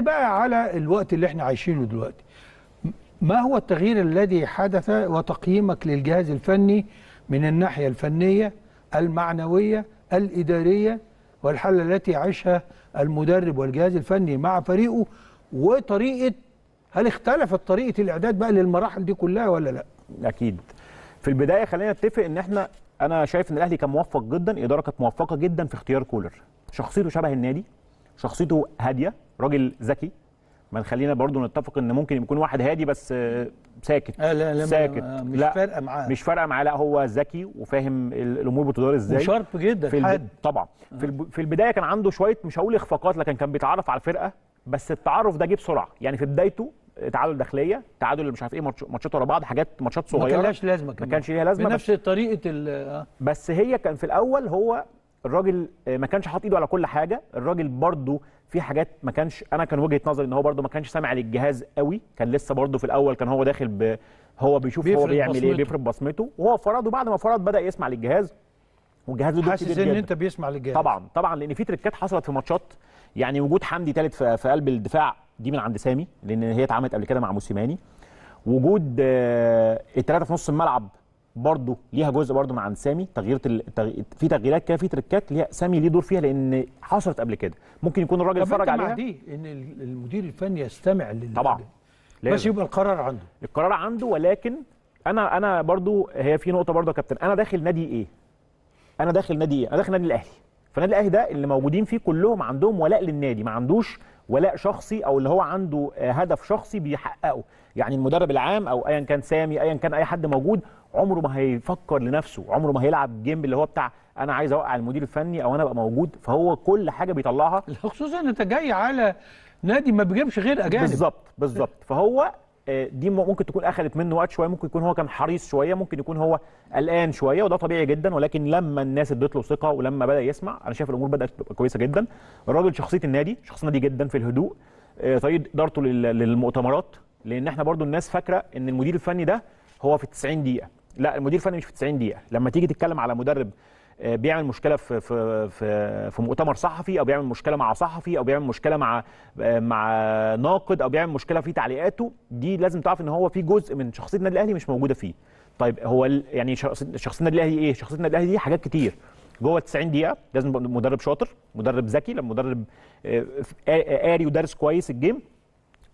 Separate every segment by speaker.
Speaker 1: بقى على الوقت اللي احنا عايشينه دلوقتي ما هو التغيير الذي حدث وتقييمك للجهاز الفني من الناحية الفنية المعنوية الإدارية والحالة التي عاشها المدرب والجهاز الفني مع فريقه وطريقة هل اختلفت طريقة الإعداد بقى للمراحل دي كلها ولا لا؟ أكيد في البداية خلينا نتفق إن احنا أنا شايف إن الأهلي كان موفق جدا إدارة كانت موفقة جدا في اختيار كولر شخصيته شبه النادي شخصيته هادية راجل ذكي ما خلينا برضو نتفق ان ممكن يكون واحد هادي بس آه، ساكت آه لا لا ساكت مش فارقه معاه مش فارقه معاه لا هو ذكي وفاهم الامور بتدار ازاي وشارب جدا في الب... طبعا آه. في البدايه كان عنده شويه مش هقول اخفاقات لكن كان بيتعرف على الفرقه بس التعرف ده جه بسرعه يعني في بدايته تعادل داخليه تعادل مش عارف ايه ماتشات ورا بعض حاجات ماتشات صغيره ما كانش لازمه ما كانش ليها لازمه بنفس بس طريقه ال آه. بس هي كان في الاول هو الراجل آه، ما كانش حاطط ايده على كل حاجه الراجل برضه في حاجات ما كانش انا كان وجهه نظري ان هو برده ما كانش سامع للجهاز قوي كان لسه برده في الاول كان هو داخل ب... هو بيشوف هو بيعمل ايه بيفرض بصمته وهو فرض وبعد ما فرض بدا يسمع للجهاز والجهاز ده حاسس ان انت بيسمع للجهاز طبعا طبعا لان في تريكات حصلت في ماتشات يعني وجود حمدي ثالث في... في قلب الدفاع دي من عند سامي لان هي اتعملت قبل كده مع موسيماني وجود آه، الثلاثه في نص الملعب برضه ليها جزء برضه مع سامي تغيير التغ... في تغييرات كده في تريكات ليها سامي ليه دور فيها لان حصلت قبل كده ممكن يكون الراجل اتفرج عليها دي ان المدير الفني يستمع لل طبعا بس يبقى القرار عنده القرار عنده ولكن انا انا برضه هي في نقطه برضه يا كابتن انا داخل نادي ايه انا داخل نادي ايه انا داخل نادي الاهلي فالنادي الاهلي ده اللي موجودين فيه كلهم عندهم ولاء للنادي ما عندوش ولاء شخصي او اللي هو عنده آه، هدف شخصي بيحققه يعني المدرب العام او ايا كان سامي ايا كان اي حد موجود عمره ما هيفكر لنفسه عمره ما هيلعب جيم اللي هو بتاع انا عايز اوقع المدير الفني او انا ابقى موجود فهو كل حاجه بيطلعها خصوصا انت جاي على نادي ما بيجيبش غير اجانب بالظبط بالظبط فهو آه، دي ممكن تكون اخذت منه وقت شويه ممكن يكون هو كان حريص شويه ممكن يكون هو قلقان شويه وده طبيعي جدا ولكن لما الناس ادت له ثقه ولما بدا يسمع انا شايف الامور بدات تبقى كويسه جدا الراجل شخصيه النادي شخص نادي جدا في الهدوء طريقه آه، طيب، ادارته للمؤتمرات لان احنا برضو الناس فاكره ان المدير الفني ده هو في 90 دقيقه لا المدير الفني مش في 90 دقيقه لما تيجي تتكلم على مدرب آه، بيعمل مشكله في في في, في مؤتمر صحفي او بيعمل مشكله مع صحفي او بيعمل مشكله مع آه، مع ناقد او بيعمل مشكله في تعليقاته دي لازم تعرف ان هو في جزء من شخصيه النادي الاهلي مش موجوده فيه طيب هو يعني شخصيه النادي الاهلي ايه شخصيه النادي الاهلي دي حاجات كتير جوه 90 دقيقه لازم مدرب شاطر مدرب ذكي لما مدرب قاري آه، ودارس كويس الجيم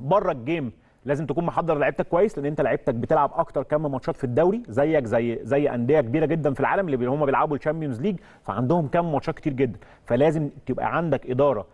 Speaker 1: بره الجيم لازم تكون محضر لعيبتك كويس لان انت لعيبتك بتلعب اكتر كم ماتشات في الدوري زيك زي زي انديه كبيره جدا في العالم اللي هم بيلعبوا الشامبيونز ليج فعندهم كم ماتشات كتير جدا فلازم تبقى عندك اداره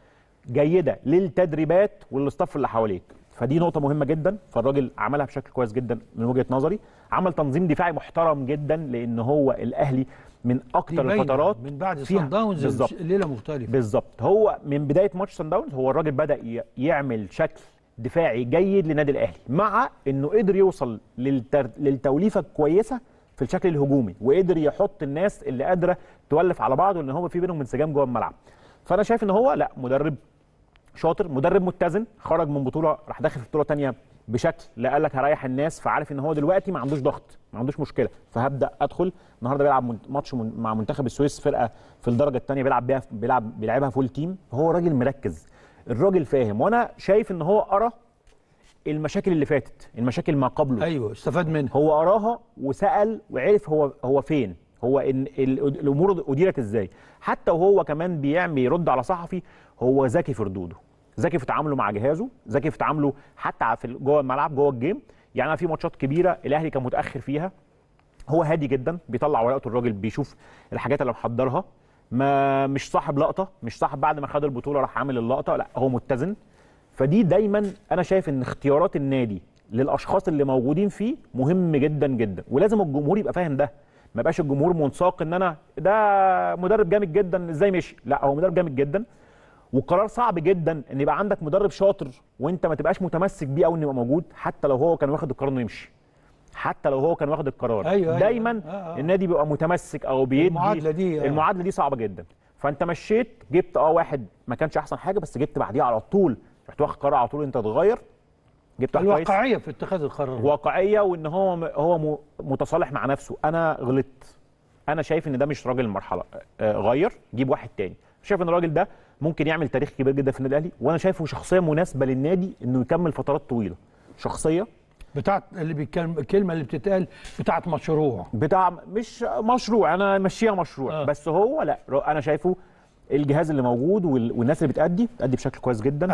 Speaker 1: جيده للتدريبات والاستاف اللي حواليك فدي نقطة مهمة جدا فالراجل عملها بشكل كويس جدا من وجهة نظري عمل تنظيم دفاعي محترم جدا لان هو الاهلي من اكتر الفترات من بعد سان داونز ليلة مختلفة بالظبط هو من بداية ماتش سان داونز هو الراجل بدأ يعمل شكل دفاعي جيد للنادي الاهلي مع انه قدر يوصل للتر... للتوليفه الكويسه في الشكل الهجومي وقدر يحط الناس اللي قادره تولف على بعض وان هو في بينهم انسجام جوه الملعب فانا شايف ان هو لا مدرب شاطر مدرب متزن خرج من بطوله راح داخل في بطوله ثانيه بشكل لا قال لك هريح الناس فعارف ان هو دلوقتي ما عندوش ضغط ما عندوش مشكله فهبدا ادخل النهارده بيلعب ماتش مع منتخب السويس فرقه في الدرجه الثانيه بيلعب بيها بيلعب بيلعبها فول تيم هو راجل مركز الراجل فاهم وانا شايف ان هو قرا المشاكل اللي فاتت المشاكل ما قبله ايوه استفاد منها هو قراها وسال وعرف هو هو فين هو ان الامور اديرت ازاي حتى وهو كمان بيعمل يرد على صحفي هو ذكي في ردوده ذكي في تعامله مع جهازه ذكي في تعامله حتى في جوه الملعب جوه الجيم يعني انا في ماتشات كبيره الاهلي كان متاخر فيها هو هادي جدا بيطلع ورقته الراجل بيشوف الحاجات اللي محضرها ما مش صاحب لقطه مش صاحب بعد ما خد البطوله راح عامل اللقطه لا هو متزن فدي دايما انا شايف ان اختيارات النادي للاشخاص اللي موجودين فيه مهم جدا جدا ولازم الجمهور يبقى فاهم ده ما يبقاش الجمهور منساق ان انا ده مدرب جامد جدا ازاي مشي لا هو مدرب جامد جدا وقرار صعب جدا ان يبقى عندك مدرب شاطر وانت ما تبقاش متمسك بيه او انه يبقى موجود حتى لو هو كان واخد القرار انه يمشي حتى لو هو كان واخد القرار أيوة, أيوة. دايما أيوة. آه آه. النادي بيبقى متمسك او بيدي المعادله دي آه. المعادله دي صعبه جدا فانت مشيت جبت اه واحد ما كانش احسن حاجه بس جبت بعديه على طول رحت واخد قرار على طول انت تغير جبت الواقعيه في اتخاذ القرار واقعيه وان هو هو متصالح مع نفسه انا غلطت انا شايف ان ده مش راجل المرحله آه، آه، غير جيب واحد تاني شايف ان الراجل ده ممكن يعمل تاريخ كبير جدا في النادي الاهلي وانا شايفه شخصيه مناسبه للنادي انه يكمل فترات طويله شخصيه بتاعت اللي بيتكلم الكلمه اللي بتتقال بتاعت مشروع بتاع مش مشروع انا ماشيها مشروع آه. بس هو لا انا شايفه الجهاز اللي موجود والناس اللي بتأدي بتأدي بشكل كويس جدا